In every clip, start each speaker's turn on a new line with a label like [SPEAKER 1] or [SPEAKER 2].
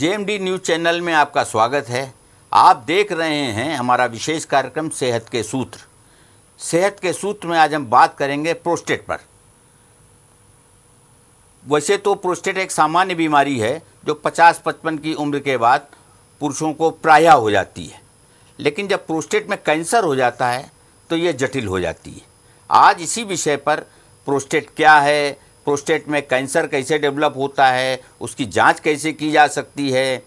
[SPEAKER 1] JMD news channel में आपका स्वागत है आप देख रहे हैं हमारा विशेष कार्यक्रम सेहत के सूत्र सेहत के सूत्र में आज हम बात करेंगे प्रोस्टेट पर वैसे तो प्रोस्टेट एक सामान्य बीमारी है जो 50-55 की उम्र के बाद पुरुषों को प्रायः हो जाती है लेकिन जब प्रोस्टेट में कैंसर हो जाता है तो ये जटिल हो जाती है आज इसी विषय पर प्रोस्टेट क्या है प्रोस्टेट में कैंसर कैसे डेवलप होता है उसकी जांच कैसे की जा सकती है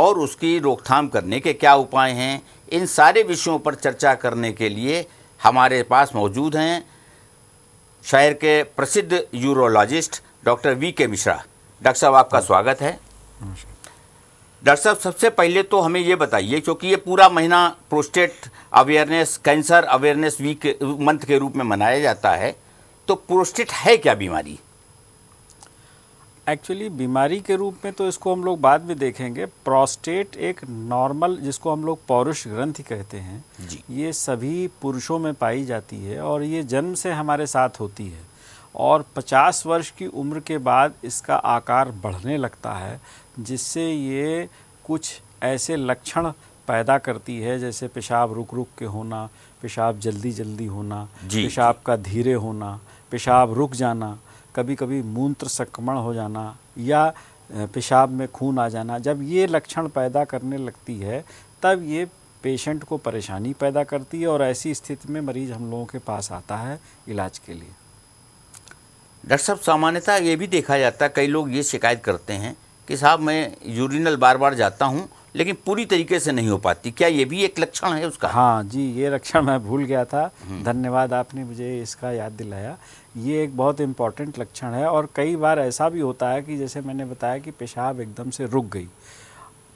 [SPEAKER 1] और उसकी रोकथाम करने के क्या उपाय हैं इन सारे विषयों पर चर्चा करने के लिए हमारे पास मौजूद हैं शहर के प्रसिद्ध यूरोलॉजिस्ट डॉक्टर वी के मिश्रा डॉक्टर साहब आपका हाँ। स्वागत है डॉक्टर साहब सबसे पहले तो हमें ये बताइए क्योंकि ये पूरा महीना prostate awareness cancer awareness week month के रूप में मनाया जाता है तो प्रोस्टेट है क्या बीमारी
[SPEAKER 2] एक्चुअली बीमारी के रूप में तो इसको हम लोग बाद में देखेंगे प्रोस्टेट एक नॉर्मल जिसको हम लोग पौरुष ग्रंथ कहते हैं जी। ये सभी पुरुषों में पाई जाती है और ये जन्म से हमारे साथ होती है और 50 वर्ष की उम्र के बाद इसका आकार बढ़ने लगता है जिससे ये कुछ ऐसे लक्षण पैदा करती है जैसे पेशाब रुक रुक के होना पेशाब जल्दी जल्दी होना पेशाब का धीरे होना पेशाब रुक जाना कभी कभी मूत्र संक्रमण हो जाना या पेशाब में खून आ जाना जब ये लक्षण पैदा करने लगती है तब ये पेशेंट को परेशानी पैदा करती है और ऐसी स्थिति में मरीज़ हम लोगों के पास आता है इलाज के लिए
[SPEAKER 1] डॉक्टर साहब सामान्यतः ये भी देखा जाता है कई लोग ये शिकायत करते हैं कि साहब मैं यूरिनल बार बार जाता हूँ लेकिन पूरी तरीके से नहीं हो पाती क्या ये भी एक लक्षण है
[SPEAKER 2] उसका हाँ जी ये लक्षण मैं भूल गया था हम्म। धन्यवाद आपने मुझे इसका याद दिलाया ये एक बहुत इम्पॉर्टेंट लक्षण है और कई बार ऐसा भी होता है कि जैसे मैंने बताया कि पेशाब एकदम से रुक गई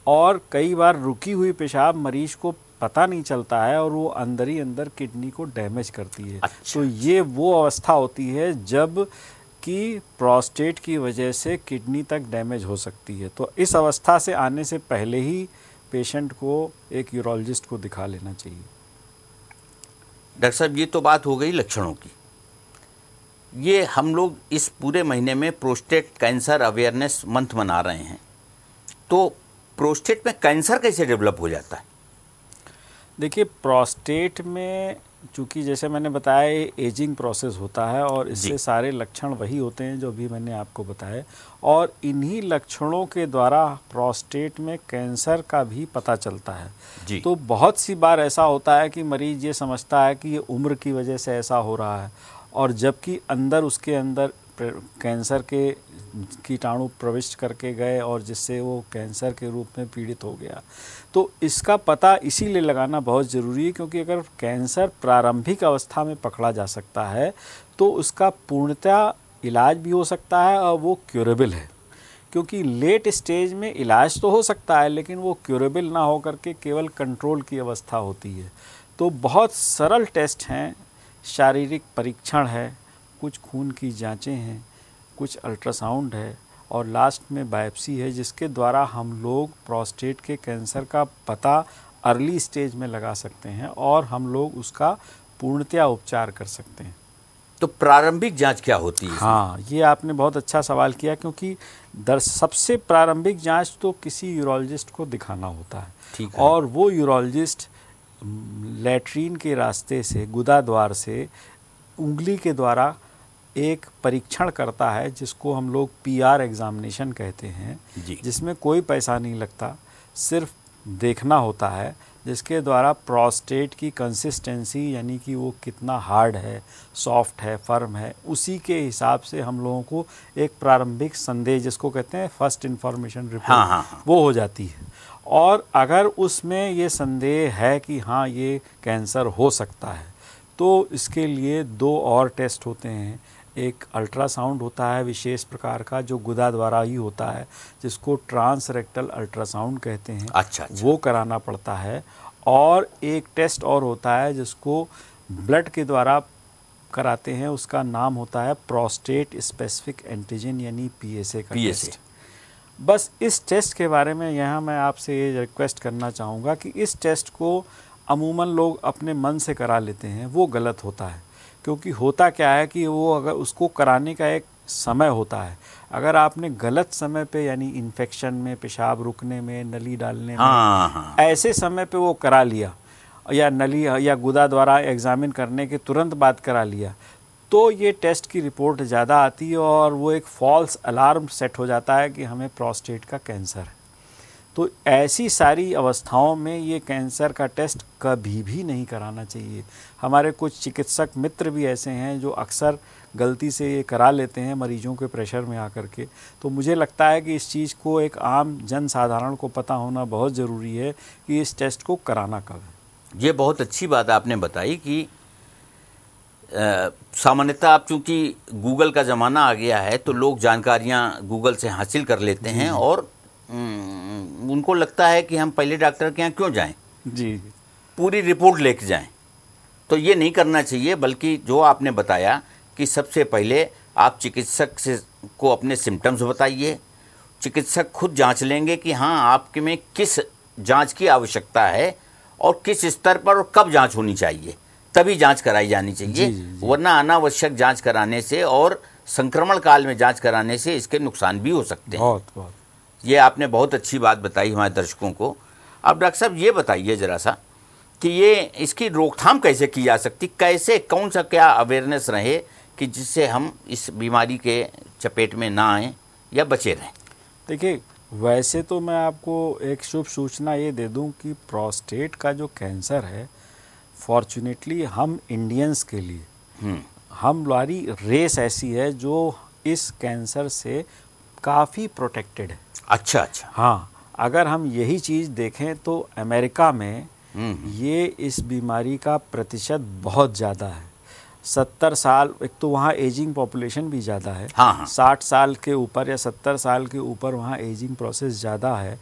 [SPEAKER 2] और कई बार रुकी हुई पेशाब मरीज को पता नहीं चलता है और वो अंदर ही अंदर किडनी को डैमेज करती है अच्छा। तो ये वो अवस्था होती है जब कि प्रोस्टेट की वजह से किडनी तक डैमेज हो सकती है तो इस अवस्था से आने से पहले ही पेशेंट को एक यूरोलॉजिस्ट को दिखा लेना चाहिए
[SPEAKER 1] डॉक्टर साहब ये तो बात हो गई लक्षणों की ये हम लोग इस पूरे महीने में प्रोस्टेट कैंसर अवेयरनेस मंथ मना रहे हैं तो प्रोस्टेट में कैंसर कैसे डेवलप हो जाता है
[SPEAKER 2] देखिए प्रोस्टेट में चूँकि जैसे मैंने बताया एजिंग प्रोसेस होता है और इससे सारे लक्षण वही होते हैं जो अभी मैंने आपको बताए और इन्हीं लक्षणों के द्वारा प्रोस्टेट में कैंसर का भी पता चलता है जी। तो बहुत सी बार ऐसा होता है कि मरीज ये समझता है कि ये उम्र की वजह से ऐसा हो रहा है और जबकि अंदर उसके अंदर कैंसर के कीटाणु प्रविष्ट करके गए और जिससे वो कैंसर के रूप में पीड़ित हो गया तो इसका पता इसीलिए लगाना बहुत ज़रूरी है क्योंकि अगर कैंसर प्रारंभिक अवस्था में पकड़ा जा सकता है तो उसका पूर्णतया इलाज भी हो सकता है और वो क्यूरेबल है क्योंकि लेट स्टेज में इलाज तो हो सकता है लेकिन वो क्यूरेबल ना होकर के केवल कंट्रोल की अवस्था होती है तो बहुत सरल टेस्ट हैं शारीरिक परीक्षण है कुछ खून की जांचें हैं कुछ अल्ट्रासाउंड है और लास्ट में बायोप्सी है जिसके द्वारा हम लोग प्रोस्टेट के कैंसर का पता अर्ली स्टेज में लगा सकते हैं और हम लोग उसका पूर्णतया उपचार कर सकते हैं तो प्रारंभिक
[SPEAKER 1] जांच क्या होती है हाँ
[SPEAKER 2] ये आपने बहुत अच्छा सवाल किया क्योंकि दर सबसे प्रारंभिक जांच तो किसी यूरोलॉजिस्ट को दिखाना होता है ठीक है। और वो यूरोलॉजिस्ट लेट्रीन के रास्ते से गुदा द्वार से उंगली के द्वारा एक परीक्षण करता है जिसको हम लोग पीआर एग्जामिनेशन कहते हैं जिसमें कोई पैसा नहीं लगता सिर्फ देखना होता है जिसके द्वारा प्रोस्टेट की कंसिस्टेंसी यानी कि वो कितना हार्ड है सॉफ्ट है फर्म है उसी के हिसाब से हम लोगों को एक प्रारंभिक संदेह जिसको कहते हैं फर्स्ट इन्फॉर्मेशन रिपोर्ट हाँ, हाँ, हाँ. वो हो जाती है और अगर उसमें ये संदेह है कि हाँ ये कैंसर हो सकता है तो इसके लिए दो और टेस्ट होते हैं एक अल्ट्रासाउंड होता है विशेष प्रकार का जो गुदा द्वारा ही होता है जिसको ट्रांसरेक्टल अल्ट्रासाउंड कहते हैं अच्छा, अच्छा वो कराना पड़ता है और एक टेस्ट और होता है जिसको ब्लड के द्वारा कराते हैं उसका नाम होता है प्रोस्टेट स्पेसिफिक एंटीजन यानी पीएसए का टेस्ट बस इस टेस्ट के बारे में यहाँ मैं आपसे ये रिक्वेस्ट करना चाहूँगा कि इस टेस्ट को अमूमन लोग अपने मन से करा लेते हैं वो गलत होता है क्योंकि होता क्या है कि वो अगर उसको कराने का एक समय होता है अगर आपने गलत समय पे यानी इन्फेक्शन में पेशाब रुकने में नली डालने में हाँ, हाँ। ऐसे समय पे वो करा लिया या नली या गुदा द्वारा एग्ज़ामिन करने के तुरंत बाद करा लिया तो ये टेस्ट की रिपोर्ट ज़्यादा आती है और वो एक फॉल्स अलार्म सेट हो जाता है कि हमें प्रोस्टेट का कैंसर है तो ऐसी सारी अवस्थाओं में ये कैंसर का टेस्ट कभी भी नहीं कराना चाहिए हमारे कुछ चिकित्सक मित्र भी ऐसे हैं जो अक्सर गलती से ये करा लेते हैं मरीजों के प्रेशर में आकर के तो मुझे लगता है कि इस चीज़ को एक आम जन साधारण को पता होना बहुत ज़रूरी है कि इस टेस्ट को कराना कब है
[SPEAKER 1] ये बहुत अच्छी बात आपने बताई कि सामान्यतः आप चूँकि गूगल का ज़माना आ गया है तो लोग जानकारियाँ गूगल से हासिल कर लेते हैं और हम्म, उनको लगता है कि हम पहले डॉक्टर के यहाँ क्यों जाएं जी पूरी रिपोर्ट लेके जाएं तो ये नहीं करना चाहिए बल्कि जो आपने बताया कि सबसे पहले आप चिकित्सक से को अपने सिम्टम्स बताइए चिकित्सक खुद जांच लेंगे कि हाँ आपके में किस जांच की आवश्यकता है और किस स्तर पर और कब जांच होनी चाहिए तभी जांच कराई जानी चाहिए जी, जी, वरना अनावश्यक जांच कराने से और संक्रमण काल में जांच कराने से इसके नुकसान भी हो सकते हैं बहुत बहुत ये आपने बहुत अच्छी बात बताई हमारे दर्शकों को अब डॉक्टर साहब ये बताइए ज़रा सा कि ये इसकी रोकथाम कैसे की जा सकती कैसे कौन सा क्या अवेयरनेस रहे कि जिससे हम इस बीमारी के चपेट में ना आएँ या बचे रहें
[SPEAKER 2] देखिए वैसे तो मैं आपको एक शुभ सूचना ये दे दूं कि प्रोस्टेट का जो कैंसर है फॉर्चुनेटली हम इंडियंस के लिए हम्म। हम हमारी रेस ऐसी है जो इस कैंसर से काफ़ी प्रोटेक्टेड है अच्छा अच्छा हाँ अगर हम यही चीज़ देखें तो अमेरिका में हम्म। ये इस बीमारी का प्रतिशत बहुत ज़्यादा है सत्तर साल एक तो वहाँ एजिंग पॉपुलेशन भी ज़्यादा है हाँ, हाँ। साठ साल के ऊपर या सत्तर साल के ऊपर वहाँ एजिंग प्रोसेस ज़्यादा है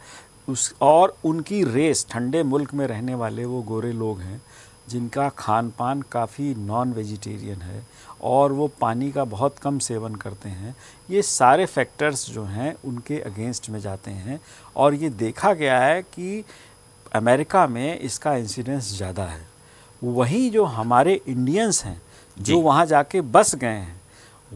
[SPEAKER 2] उस और उनकी रेस ठंडे मुल्क में रहने वाले वो गोरे लोग हैं जिनका खान पान काफ़ी नॉन वेजिटेरियन है और वो पानी का बहुत कम सेवन करते हैं ये सारे फैक्टर्स जो हैं उनके अगेंस्ट में जाते हैं और ये देखा गया है कि अमेरिका में इसका इंसिडेंस ज़्यादा है वहीं जो हमारे इंडियंस हैं जो वहाँ जाके बस गए हैं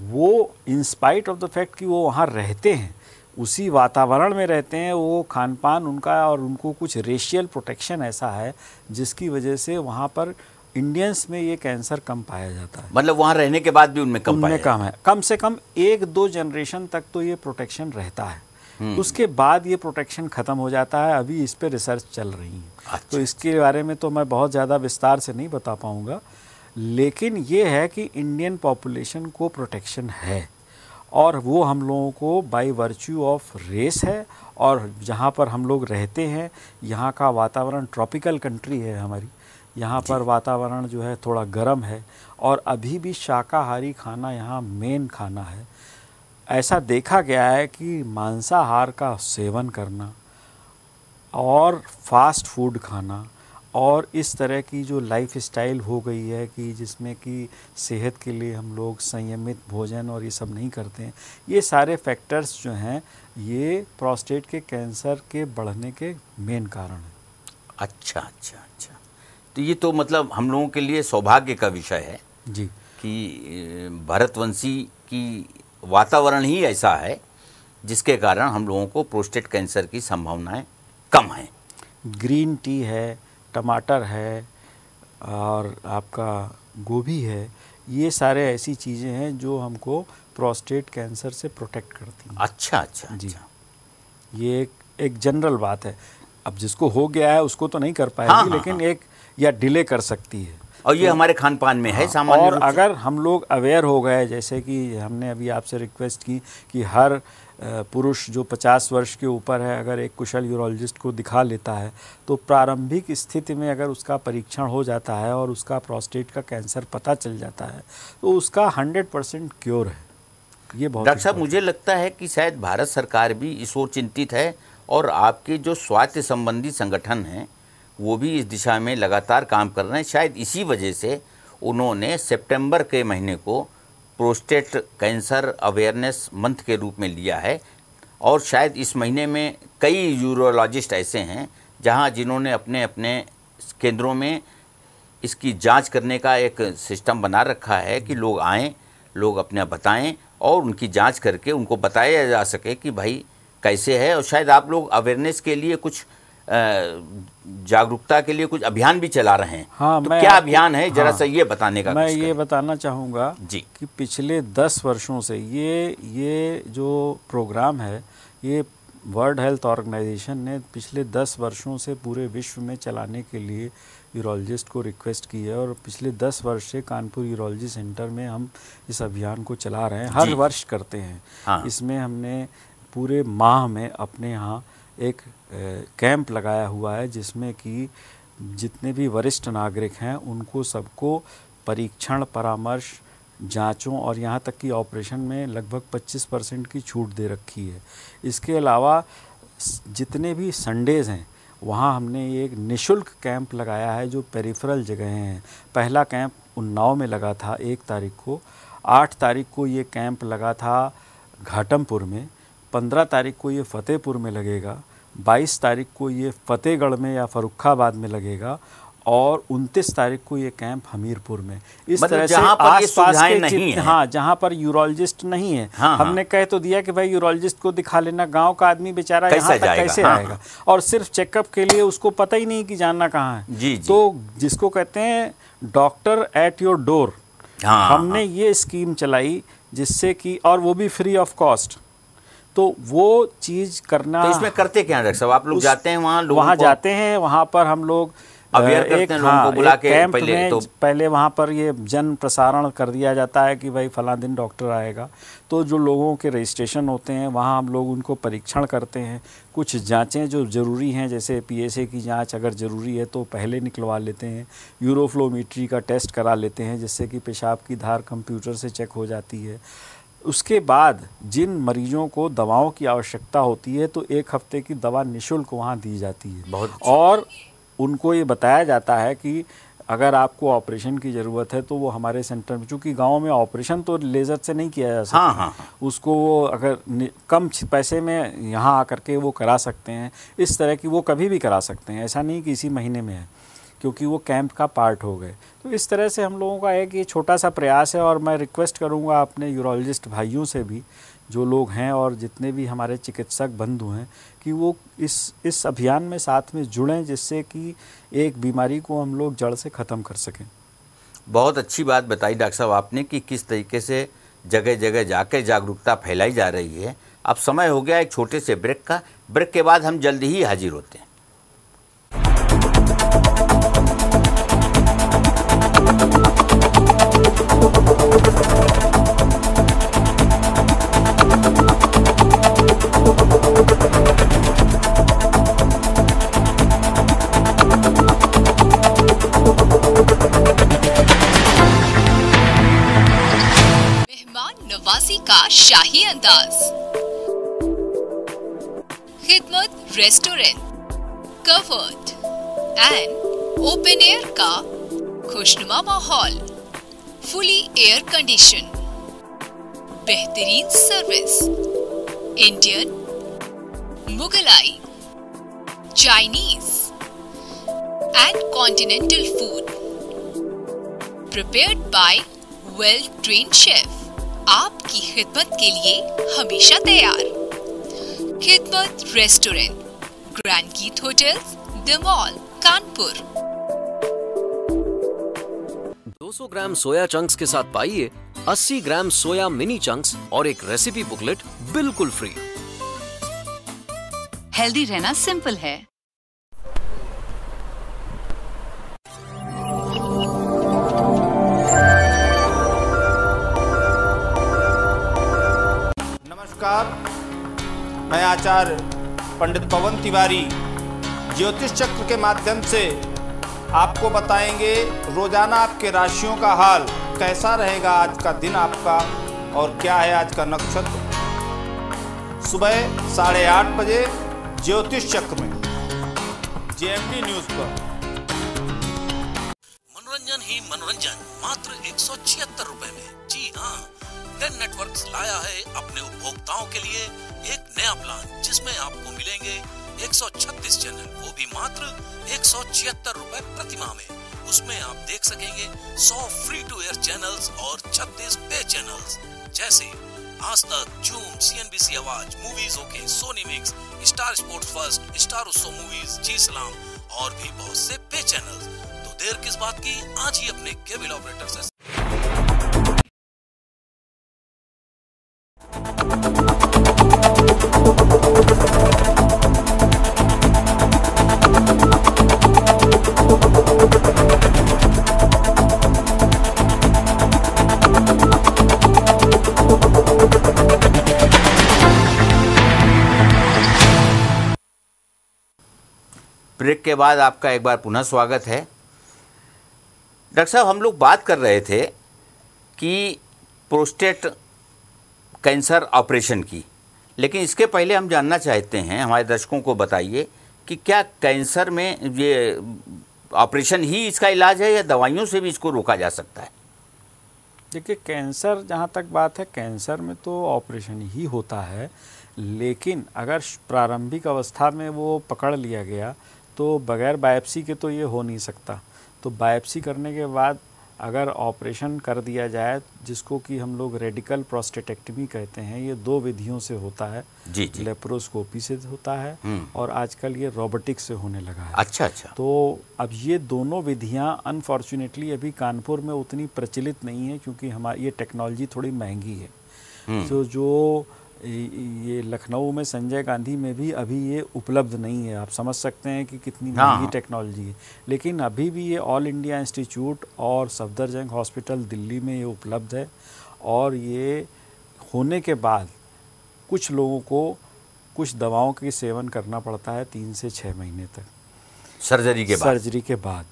[SPEAKER 2] वो इंस्पाइट ऑफ द फैक्ट कि वो वहाँ रहते हैं उसी वातावरण में रहते हैं वो खान पान उनका और उनको कुछ रेशियल प्रोटेक्शन ऐसा है जिसकी वजह से वहाँ पर इंडियंस में ये कैंसर कम पाया जाता
[SPEAKER 1] है मतलब वहाँ रहने के बाद भी उनमें कम उनमें कम है
[SPEAKER 2] कम से कम एक दो जनरेशन तक तो ये प्रोटेक्शन रहता है हम्म। उसके बाद ये प्रोटेक्शन ख़त्म हो जाता है अभी इस पर रिसर्च चल रही है अच्छा। तो इसके बारे में तो मैं बहुत ज़्यादा विस्तार से नहीं बता पाऊँगा लेकिन ये है कि इंडियन पॉपुलेशन को प्रोटेक्शन है और वो हम लोगों को बाई वर्च्यू ऑफ रेस है और जहाँ पर हम लोग रहते हैं यहाँ का वातावरण ट्रॉपिकल कंट्री है हमारी यहाँ पर वातावरण जो है थोड़ा गर्म है और अभी भी शाकाहारी खाना यहाँ मेन खाना है ऐसा देखा गया है कि मांसाहार का सेवन करना और फास्ट फूड खाना और इस तरह की जो लाइफ स्टाइल हो गई है कि जिसमें कि सेहत के लिए हम लोग संयमित भोजन और ये सब नहीं करते हैं ये सारे फैक्टर्स जो हैं ये प्रोस्टेट के कैंसर के बढ़ने के मेन कारण हैं अच्छा अच्छा अच्छा तो
[SPEAKER 1] ये तो मतलब हम लोगों के लिए सौभाग्य का विषय है जी कि भारतवंशी की वातावरण ही ऐसा है जिसके कारण हम लोगों को प्रोस्टेट कैंसर की संभावनाएं कम
[SPEAKER 2] हैं ग्रीन टी है टमाटर है और आपका गोभी है ये सारे ऐसी चीज़ें हैं जो हमको प्रोस्टेट कैंसर से प्रोटेक्ट करती हैं अच्छा अच्छा जी अच्छा। ये एक, एक जनरल बात है अब जिसको हो गया है उसको तो नहीं कर पाएगी हाँ, हाँ लेकिन हाँ, एक या डिले कर सकती है और ये तो- हमारे खान पान में है हाँ, सामान्य और अगर हम लोग अवेयर हो गए जैसे कि हमने अभी आपसे रिक्वेस्ट की कि हर पुरुष जो 50 वर्ष के ऊपर है अगर एक कुशल यूरोलॉजिस्ट को दिखा लेता है तो प्रारंभिक स्थिति में अगर उसका परीक्षण हो जाता है और उसका प्रोस्टेट का कैंसर पता चल जाता है तो उसका 100 परसेंट
[SPEAKER 1] क्योर है ये बहुत डॉक्टर साहब मुझे लगता है कि शायद भारत सरकार भी इस ओर चिंतित है और आपके जो स्वास्थ्य संबंधी संगठन हैं वो भी इस दिशा में लगातार काम कर रहे हैं शायद इसी वजह से उन्होंने सेप्टेम्बर के महीने को प्रोस्टेट कैंसर अवेयरनेस मंथ के रूप में लिया है और शायद इस महीने में कई यूरोलॉजिस्ट ऐसे हैं जहां जिन्होंने अपने अपने केंद्रों में इसकी जांच करने का एक सिस्टम बना रखा है कि लोग आएँ लोग अपने बताएं और उनकी जांच करके उनको बताया जा सके कि भाई कैसे है और शायद आप लोग अवेयरनेस के लिए कुछ जागरूकता के लिए कुछ अभियान भी चला रहे हैं
[SPEAKER 2] हाँ, तो क्या अभियान है जरा हाँ, सा ये बताने का मैं ये बताना चाहूँगा जी कि पिछले दस वर्षों से ये ये जो प्रोग्राम है ये वर्ल्ड हेल्थ ऑर्गेनाइजेशन ने पिछले दस वर्षों से पूरे विश्व में चलाने के लिए यूरोलॉजिस्ट को रिक्वेस्ट की है और पिछले दस वर्ष से कानपुर यूरोलॉजी सेंटर में हम इस अभियान को चला रहे हैं हर वर्ष करते हैं हाँ। इसमें हमने पूरे माह में अपने यहाँ एक कैंप लगाया हुआ है जिसमें कि जितने भी वरिष्ठ नागरिक हैं उनको सबको परीक्षण परामर्श जांचों और यहाँ तक कि ऑपरेशन में लगभग 25 परसेंट की छूट दे रखी है इसके अलावा जितने भी संडेज़ हैं वहाँ हमने एक निशुल्क कैंप लगाया है जो पेरिफरल जगह हैं पहला कैंप उन्नाव में लगा था एक तारीख को आठ तारीख को ये कैंप लगा था घाटमपुर में पंद्रह तारीख को ये फ़तेहपुर में लगेगा 22 तारीख को ये फतेहगढ़ में या फ़रुखाबाद में लगेगा और 29 तारीख को ये कैंप हमीरपुर में इस मतलब तरह से आस पास के नहीं है। हाँ जहाँ पर यूरोलॉजिस्ट नहीं है हाँ, हाँ, हमने कह तो दिया कि भाई यूरोलॉजिस्ट को दिखा लेना गांव का आदमी बेचारा यहाँ तक कैसे हाँ, आएगा और सिर्फ चेकअप के लिए उसको पता ही नहीं कि जानना कहाँ है जी, जी। तो जिसको कहते हैं डॉक्टर एट योर डोर हमने हाँ। ये स्कीम चलाई जिससे कि और वो भी फ्री ऑफ कॉस्ट तो वो चीज़ करना तो इसमें
[SPEAKER 1] करते क्या डॉक्टर साहब आप लोग जाते हैं वहाँ वहाँ जाते
[SPEAKER 2] हैं वहाँ पर हम लोग
[SPEAKER 1] अवेयर करते हैं लोगों को हाँ, बुला के पहले में तो
[SPEAKER 2] पहले वहाँ पर ये जन प्रसारण कर दिया जाता है कि भाई फला दिन डॉक्टर आएगा तो जो लोगों के रजिस्ट्रेशन होते हैं वहाँ हम लोग उनको परीक्षण करते हैं कुछ जांचें जो ज़रूरी हैं जैसे पीएसए की जांच अगर ज़रूरी है तो पहले निकलवा लेते हैं यूरोफ्लोमीट्री का टेस्ट करा लेते हैं जिससे कि पेशाब की धार कंप्यूटर से चेक हो जाती है उसके बाद जिन मरीजों को दवाओं की आवश्यकता होती है तो एक हफ्ते की दवा निशुल्क वहाँ दी जाती है बहुत अच्छा। और उनको ये बताया जाता है कि अगर आपको ऑपरेशन की ज़रूरत है तो वो हमारे सेंटर में चूँकि गांव में ऑपरेशन तो लेज़र से नहीं किया जा सकता हाँ, हाँ, हाँ। उसको वो अगर कम पैसे में यहाँ आकर के वो करा सकते हैं इस तरह की वो कभी भी करा सकते हैं ऐसा नहीं कि इसी महीने में है क्योंकि वो कैंप का पार्ट हो गए तो इस तरह से हम लोगों का एक ये छोटा सा प्रयास है और मैं रिक्वेस्ट करूँगा अपने यूरोलॉजिस्ट भाइयों से भी जो लोग हैं और जितने भी हमारे चिकित्सक बंधु हैं कि वो इस इस अभियान में साथ में जुड़ें जिससे कि एक बीमारी को हम लोग जड़ से ख़त्म कर सकें
[SPEAKER 1] बहुत अच्छी बात बताई डॉक्टर साहब आपने कि किस तरीके से जगह जगह जाकर जागरूकता फैलाई जा रही है अब समय हो गया एक छोटे से ब्रेक का ब्रेक के बाद हम जल्दी ही हाजिर होते हैं Das. Khidmat Restaurant, Covered and Open Air Ka Khushnuma Mahal, Fully Air Conditioned, Behtareen Service, Indian, Mughalai, Chinese and Continental Food. Prepared by well-trained chef. आपकी खिदमत के लिए हमेशा तैयार खिदमत रेस्टोरेंट ग्रैंड की hotel the mall Kanpur
[SPEAKER 2] 200 gram soya chunks के साथ पाइए 80 ग्राम सोया मिनी चंक्स और एक रेसिपी बुकलेट बिल्कुल फ्री
[SPEAKER 1] हेल्दी रहना सिंपल है आचार्य पंडित पवन तिवारी ज्योतिष चक्र के माध्यम से आपको बताएंगे रोजाना आपके राशियों का हाल कैसा रहेगा आज का दिन आपका और क्या है आज का नक्षत्र सुबह साढ़े आठ बजे
[SPEAKER 2] ज्योतिष चक्र में
[SPEAKER 1] जेएमडी न्यूज़ पर मनोरंजन ही मनोरंजन मात्र एक सौ छिहत्तर रूपए में जी हाँ टेन नेटवर्क लाया है अपने उपभोक्ताओं के लिए एक नया प्लान जिसमें आपको मिलेंगे 136 चैनल वो भी मात्र एक सौ छिहत्तर रूपए प्रति माह में उसमें आप देख सकेंगे 100 फ्री टू एयर चैनल्स और 36 पे चैनल्स जैसे आज तक जूम सी आवाज Movies okay Sony Mix Star Sports
[SPEAKER 2] First Star Utsav Movies Zee Salaam और भी बहुत से पे चैनल्स देर किस बात की आज ही अपने केबल ऑपरेटर से
[SPEAKER 1] ब्रेक के बाद आपका एक बार पुनः स्वागत है डॉक्टर साहब हम लोग बात कर रहे थे कि प्रोस्टेट कैंसर ऑपरेशन की लेकिन इसके पहले हम जानना चाहते हैं हमारे दर्शकों को बताइए कि क्या कैंसर में ये ऑपरेशन ही इसका इलाज है या दवाइयों से भी इसको रोका जा सकता है
[SPEAKER 2] देखिए कैंसर जहाँ तक बात है कैंसर में तो ऑपरेशन ही होता है लेकिन अगर प्रारंभिक अवस्था में वो पकड़ लिया गया तो बगैर बायोप्सी के तो ये हो नहीं सकता तो बायोप्सी करने के बाद अगर ऑपरेशन कर दिया जाए जिसको कि हम लोग रेडिकल प्रोस्टेटेक्टमी कहते हैं ये दो विधियों से होता है जी जी लेप्रोस्कोपी से होता है हम्म। और आजकल ये रोबोटिक से होने लगा है अच्छा अच्छा तो अब ये दोनों विधियां अनफॉर्चुनेटली अभी कानपुर में उतनी प्रचलित नहीं है क्योंकि हमारी ये टेक्नोलॉजी थोड़ी महंगी है हम्म। तो जो ये लखनऊ में संजय गांधी में भी अभी ये उपलब्ध नहीं है आप समझ सकते हैं कि कितनी हाँ। महंगी हाँ। टेक्नोलॉजी है लेकिन अभी भी ये ऑल इंडिया इंस्टीट्यूट और सफदरजंग हॉस्पिटल दिल्ली में ये उपलब्ध है और ये होने के बाद कुछ लोगों को कुछ दवाओं के सेवन करना पड़ता है तीन से छः महीने तक सर्जरी के बाद सर्जरी के बाद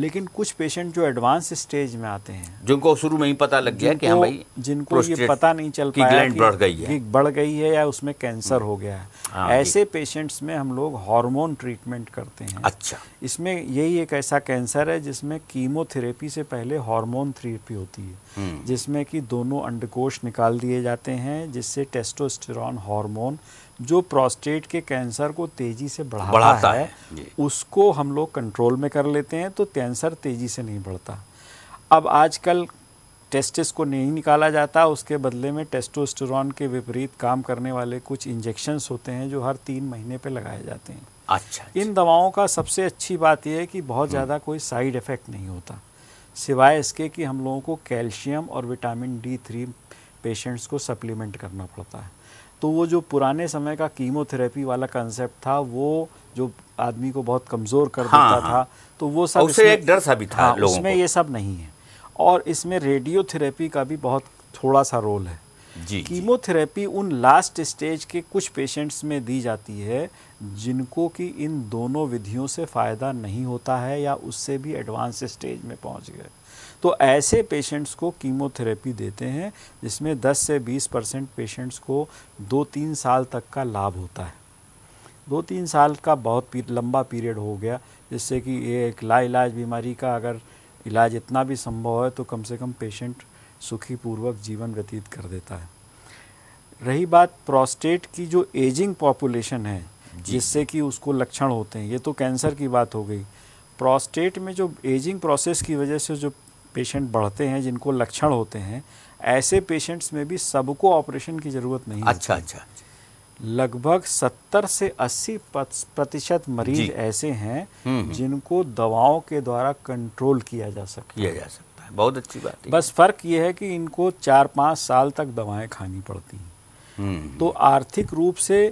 [SPEAKER 2] लेकिन कुछ पेशेंट जो एडवांस स्टेज में आते हैं जिनको शुरू में ही पता लग गया कि हाँ भाई जिनको ये पता नहीं चल पाया कि बढ़ गई है बढ़ गई है या उसमें कैंसर हो गया है हाँ, ऐसे पेशेंट्स में हम लोग हार्मोन ट्रीटमेंट करते हैं अच्छा इसमें यही एक ऐसा कैंसर है जिसमें कीमोथेरेपी से पहले हार्मोन थेरेपी होती है हम्म। जिसमें कि दोनों अंडकोश निकाल दिए जाते हैं जिससे टेस्टोस्टेरॉन हार्मोन जो प्रोस्टेट के कैंसर को तेजी से बढ़ाता, बढ़ाता है, है उसको हम लोग कंट्रोल में कर लेते हैं तो कैंसर तेजी से नहीं बढ़ता अब आजकल टेस्टिस को नहीं निकाला जाता उसके बदले में टेस्टोस्टेरॉन के विपरीत काम करने वाले कुछ इंजेक्शन्स होते हैं जो हर तीन महीने पे लगाए जाते हैं अच्छा, अच्छा। इन दवाओं का सबसे अच्छी बात यह है कि बहुत हम्म। ज़्यादा कोई साइड इफ़ेक्ट नहीं होता सिवाय इसके कि हम लोगों को कैल्शियम और विटामिन डी थ्री पेशेंट्स को सप्लीमेंट करना पड़ता है तो वो जो पुराने समय का कीमोथेरेपी वाला कंसेप्ट था वो जो आदमी को बहुत कमज़ोर कर हाँ, देता हाँ, था तो वो सब उसे एक डर सा भी था हाँ, लोगों उसमें को। ये सब नहीं है और इसमें रेडियोथेरेपी का भी बहुत थोड़ा सा रोल है जी कीमोथेरेपी उन लास्ट स्टेज के कुछ पेशेंट्स में दी जाती है जिनको कि इन दोनों विधियों से फ़ायदा नहीं होता है या उससे भी एडवांस स्टेज में पहुंच गए तो ऐसे पेशेंट्स को कीमोथेरेपी देते हैं जिसमें 10 से 20 परसेंट पेशेंट्स को दो तीन साल तक का लाभ होता है दो तीन साल का बहुत पीर, लंबा पीरियड हो गया जिससे कि ये एक लाइलाज बीमारी का अगर इलाज इतना भी संभव है तो कम से कम पेशेंट सुखीपूर्वक जीवन व्यतीत कर देता है रही बात प्रोस्टेट की जो एजिंग पॉपुलेशन है जिससे कि उसको लक्षण होते हैं ये तो कैंसर की बात हो गई प्रोस्टेट में जो एजिंग प्रोसेस की वजह से जो पेशेंट बढ़ते हैं जिनको लक्षण होते हैं ऐसे पेशेंट्स में भी सबको ऑपरेशन की ज़रूरत नहीं अच्छा, अच्छा अच्छा लगभग 70 से 80 प्रतिशत मरीज ऐसे हैं हम्म, हम्म। जिनको दवाओं के द्वारा कंट्रोल किया जा सकता किया जा सकता है बहुत अच्छी बात है बस फर्क यह है कि इनको चार पाँच साल तक दवाएं खानी पड़ती हैं हम्म, तो आर्थिक रूप से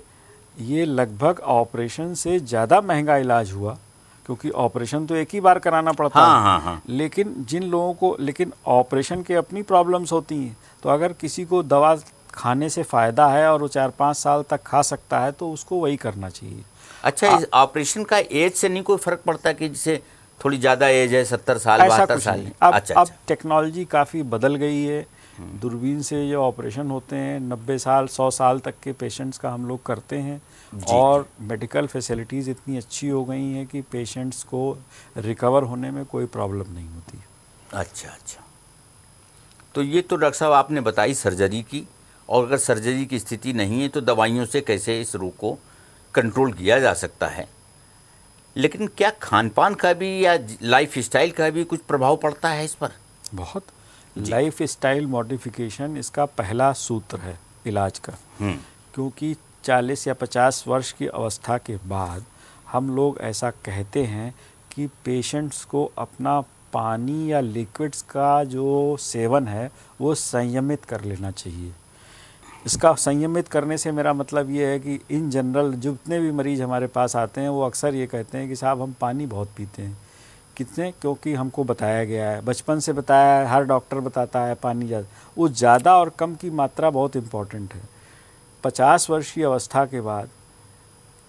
[SPEAKER 2] ये लगभग ऑपरेशन से ज़्यादा महंगा इलाज हुआ क्योंकि ऑपरेशन तो एक ही बार कराना पड़ता हाँ, है हाँ, हाँ. लेकिन जिन लोगों को लेकिन ऑपरेशन के अपनी प्रॉब्लम्स होती हैं तो अगर किसी को दवा खाने से फ़ायदा है और वो चार पाँच साल तक खा सकता है तो उसको वही करना चाहिए
[SPEAKER 1] अच्छा इस ऑपरेशन का एज से नहीं कोई फ़र्क पड़ता कि जिसे थोड़ी ज़्यादा एज है सत्तर साल बहत्तर साल अब अच्छा, अच्छा, अब
[SPEAKER 2] टेक्नोलॉजी काफ़ी बदल गई है दूरबीन से ये ऑपरेशन होते हैं नब्बे साल सौ साल तक के पेशेंट्स का हम लोग करते हैं और मेडिकल फैसिलिटीज़ इतनी अच्छी हो गई हैं कि पेशेंट्स को रिकवर होने में कोई प्रॉब्लम नहीं होती
[SPEAKER 1] अच्छा अच्छा तो ये तो डॉक्टर साहब आपने बताई सर्जरी की और अगर सर्जरी की स्थिति नहीं है तो दवाइयों से कैसे इस रोग को कंट्रोल किया जा सकता है लेकिन क्या खान पान का भी या लाइफ स्टाइल का
[SPEAKER 2] भी कुछ प्रभाव पड़ता है इस पर बहुत लाइफ स्टाइल मॉडिफिकेशन इसका पहला सूत्र है इलाज का हम्म। क्योंकि 40 या 50 वर्ष की अवस्था के बाद हम लोग ऐसा कहते हैं कि पेशेंट्स को अपना पानी या लिक्विड्स का जो सेवन है वो संयमित कर लेना चाहिए इसका संयमित करने से मेरा मतलब ये है कि इन जनरल जितने भी मरीज़ हमारे पास आते हैं वो अक्सर ये कहते हैं कि साहब हम पानी बहुत पीते हैं कितने क्योंकि हमको बताया गया है बचपन से बताया है हर डॉक्टर बताता है पानी ज़्यादा वो ज़्यादा और कम की मात्रा बहुत इम्पॉर्टेंट है पचास वर्षीय अवस्था के बाद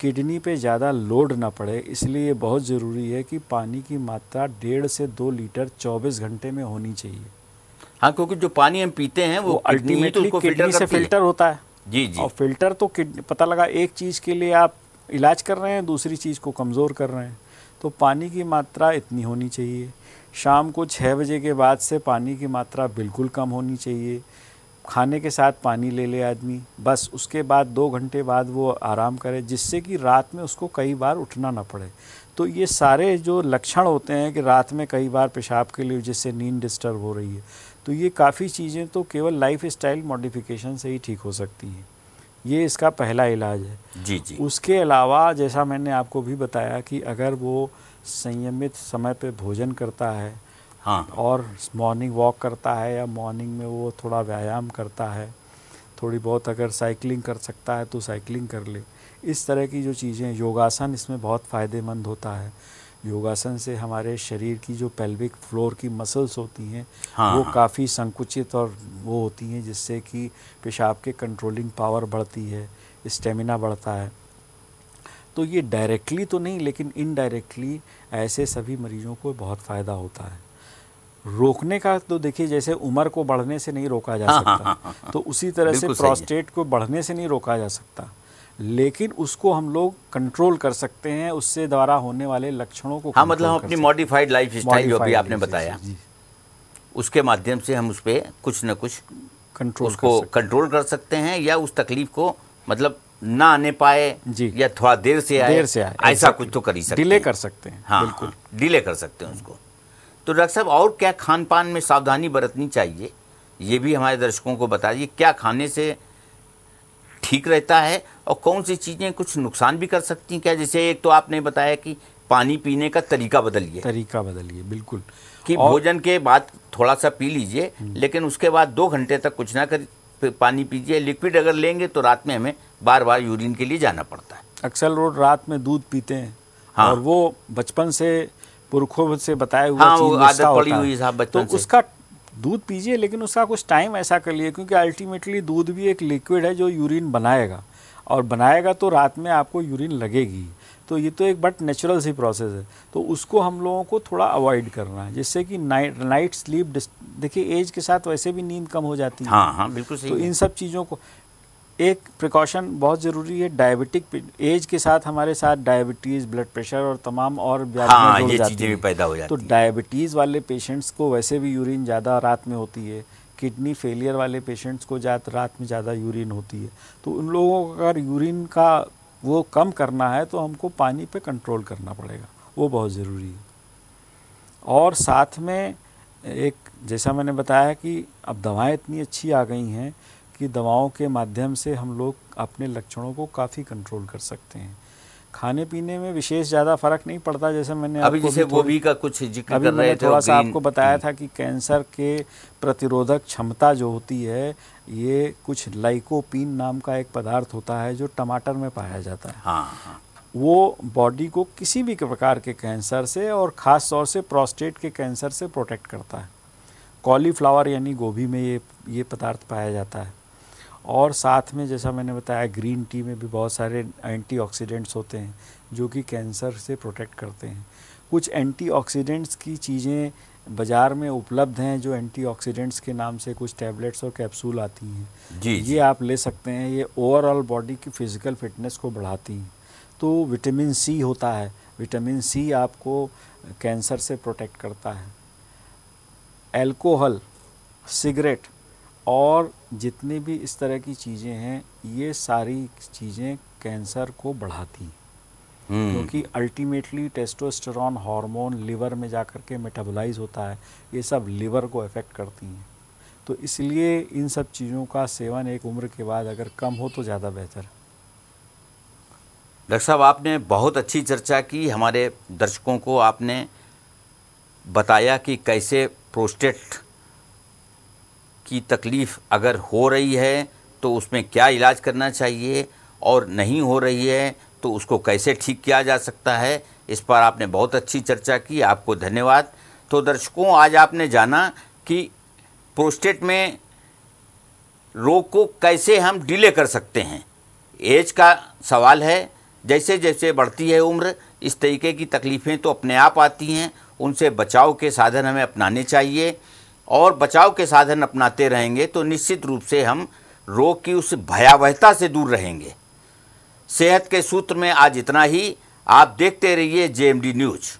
[SPEAKER 2] किडनी पे ज़्यादा लोड ना पड़े इसलिए बहुत ज़रूरी है कि पानी की मात्रा डेढ़ से दो लीटर चौबीस घंटे में होनी चाहिए
[SPEAKER 1] हाँ क्योंकि जो पानी हम पीते हैं वो अल्टीमेटली तो किडनी से फिल्टर
[SPEAKER 2] होता है जी जी और फिल्टर तो पता लगा एक चीज़ के लिए आप इलाज कर रहे हैं दूसरी चीज़ को कमज़ोर कर रहे हैं तो पानी की मात्रा इतनी होनी चाहिए शाम को छः बजे के बाद से पानी की मात्रा बिल्कुल कम होनी चाहिए खाने के साथ पानी ले ले आदमी बस उसके बाद दो घंटे बाद वो आराम करे जिससे कि रात में उसको कई बार उठना ना पड़े तो ये सारे जो लक्षण होते हैं कि रात में कई बार पेशाब के लिए जिससे नींद डिस्टर्ब हो रही है तो ये काफ़ी चीज़ें तो केवल लाइफ स्टाइल मॉडिफिकेशन से ही ठीक हो सकती हैं ये इसका पहला इलाज है जी जी उसके अलावा जैसा मैंने आपको भी बताया कि अगर वो संयमित समय पे भोजन करता है हाँ, हाँ। और मॉर्निंग वॉक करता है या मॉर्निंग में वो थोड़ा व्यायाम करता है थोड़ी बहुत अगर साइकिलिंग कर सकता है तो साइकिलिंग कर ले इस तरह की जो चीज़ें योगासन इसमें बहुत फ़ायदेमंद होता है योगासन से हमारे शरीर की जो पेल्विक फ्लोर की मसल्स होती हैं हाँ, वो हाँ. काफ़ी संकुचित और वो होती हैं जिससे कि पेशाब के कंट्रोलिंग पावर बढ़ती है स्टेमिना बढ़ता है तो ये डायरेक्टली तो नहीं लेकिन इनडायरेक्टली ऐसे सभी मरीजों को बहुत फ़ायदा होता है रोकने का तो देखिए जैसे उम्र को बढ़ने से नहीं रोका जा हाँ, हाँ, सकता हाँ, तो उसी तरह से प्रोस्टेट को बढ़ने से नहीं रोका जा सकता लेकिन उसको हम लोग कंट्रोल कर सकते हैं उससे द्वारा होने वाले लक्षणों को हाँ मतलब हम अपनी मॉडिफाइड
[SPEAKER 1] लाइफ स्टाइल जो अभी आपने बताया उसके माध्यम से हम उस पर कुछ ना कुछ कंट्रोल उसको कंट्रोल कर सकते हैं या उस तकलीफ को मतलब ना आने पाए जी या थोड़ा देर से आए देर से आए ऐसा कुछ तो कर ही सकते डिले कर
[SPEAKER 2] सकते हैं हाँ
[SPEAKER 1] बिल्कुल डिले कर सकते हैं उसको तो डॉक्टर साहब और क्या खान पान में सावधानी बरतनी चाहिए ये भी हमारे दर्शकों को बता दिए क्या खाने से ठीक रहता है और कौन सी चीज़ें कुछ नुकसान भी कर सकती हैं क्या जैसे एक तो आपने बताया कि पानी पीने का तरीका बदलिए तरीका बदलिए बिल्कुल कि भोजन के बाद थोड़ा सा पी लीजिए हम्म। लेकिन उसके बाद दो घंटे तक कुछ ना कर पानी पीजिए लिक्विड अगर लेंगे तो रात में हमें बार बार यूरिन के लिए जाना पड़ता है
[SPEAKER 2] अक्सर लोग रात में दूध पीते हैं हाँ। और वो बचपन से पुरखों से बताए हुए हाँ, चीज आदत पड़ी हुई है हाँ, तो उसका दूध पीजिए लेकिन उसका कुछ टाइम ऐसा कर लिए क्योंकि अल्टीमेटली दूध भी एक लिक्विड है जो यूरिन बनाएगा और बनाएगा तो रात में आपको यूरिन लगेगी तो ये तो एक बट नेचुरल सी प्रोसेस है तो उसको हम लोगों को थोड़ा अवॉइड करना है जिससे कि नाइट नाइट स्लीप देखिए एज के साथ वैसे भी नींद कम हो जाती है हाँ हाँ बिल्कुल तो सही तो इन सब चीज़ों को एक प्रिकॉशन बहुत ज़रूरी है डायबिटिक एज के साथ हमारे साथ डायबिटीज़ ब्लड प्रेशर और तमाम और हाँ, ये चीज़ें भी पैदा हो जाती तो डायबिटीज़ वाले पेशेंट्स को वैसे भी यूरिन ज़्यादा रात में होती है किडनी फेलियर वाले पेशेंट्स को ज़्यादा रात में ज़्यादा यूरिन होती है तो उन लोगों को अगर यूरिन का वो कम करना है तो हमको पानी पे कंट्रोल करना पड़ेगा वो बहुत ज़रूरी है और साथ में एक जैसा मैंने बताया कि अब दवाएं इतनी अच्छी आ गई हैं कि दवाओं के माध्यम से हम लोग अपने लक्षणों को काफ़ी कंट्रोल कर सकते हैं खाने पीने में विशेष ज़्यादा फर्क नहीं पड़ता जैसे मैंने अभी जैसे गोभी का कुछ जिक्र अभी कर रहे थे थोड़ा सा आपको बताया हम्म। था कि कैंसर के प्रतिरोधक क्षमता जो होती है ये कुछ लाइकोपीन नाम का एक पदार्थ होता है जो टमाटर में पाया जाता है हाँ, हाँ। वो बॉडी को किसी भी प्रकार के कैंसर से और ख़ास तौर से प्रोस्टेट के कैंसर से प्रोटेक्ट करता है कॉलीफ्लावर यानी गोभी में ये ये पदार्थ पाया जाता है और साथ में जैसा मैंने बताया ग्रीन टी में भी बहुत सारे एंटीऑक्सीडेंट्स होते हैं जो कि कैंसर से प्रोटेक्ट करते हैं कुछ एंटीऑक्सीडेंट्स की चीज़ें बाज़ार में उपलब्ध हैं जो एंटीऑक्सीडेंट्स के नाम से कुछ टैबलेट्स और कैप्सूल आती हैं जी ये आप ले सकते हैं ये ओवरऑल बॉडी की फ़िज़िकल फिटनेस को बढ़ाती हैं तो विटामिन सी होता है विटामिन सी आपको कैंसर से प्रोटेक्ट करता है एल्कोहल सिगरेट और जितनी भी इस तरह की चीज़ें हैं ये सारी चीज़ें कैंसर को बढ़ाती हम्म। क्योंकि अल्टीमेटली टेस्टोस्टेरॉन हार्मोन लिवर में जा कर के मेटाबोलाइज होता है ये सब लिवर को अफेक्ट करती हैं तो इसलिए इन सब चीज़ों का सेवन एक उम्र के बाद अगर कम हो तो ज़्यादा बेहतर
[SPEAKER 1] डॉक्टर साहब आपने बहुत अच्छी चर्चा की हमारे दर्शकों को आपने बताया कि कैसे प्रोस्टेट की तकलीफ़ अगर हो रही है तो उसमें क्या इलाज करना चाहिए और नहीं हो रही है तो उसको कैसे ठीक किया जा सकता है इस पर आपने बहुत अच्छी चर्चा की आपको धन्यवाद तो दर्शकों आज आपने जाना कि प्रोस्टेट में रोग को कैसे हम डिले कर सकते हैं एज का सवाल है जैसे जैसे बढ़ती है उम्र इस तरीके की तकलीफ़ें तो अपने आप आती हैं उनसे बचाव के साधन हमें अपनाने चाहिए और बचाव के साधन अपनाते रहेंगे तो निश्चित रूप से हम रोग की उस भयावहता से दूर रहेंगे सेहत के सूत्र में आज इतना ही आप देखते रहिए जेएमडी न्यूज़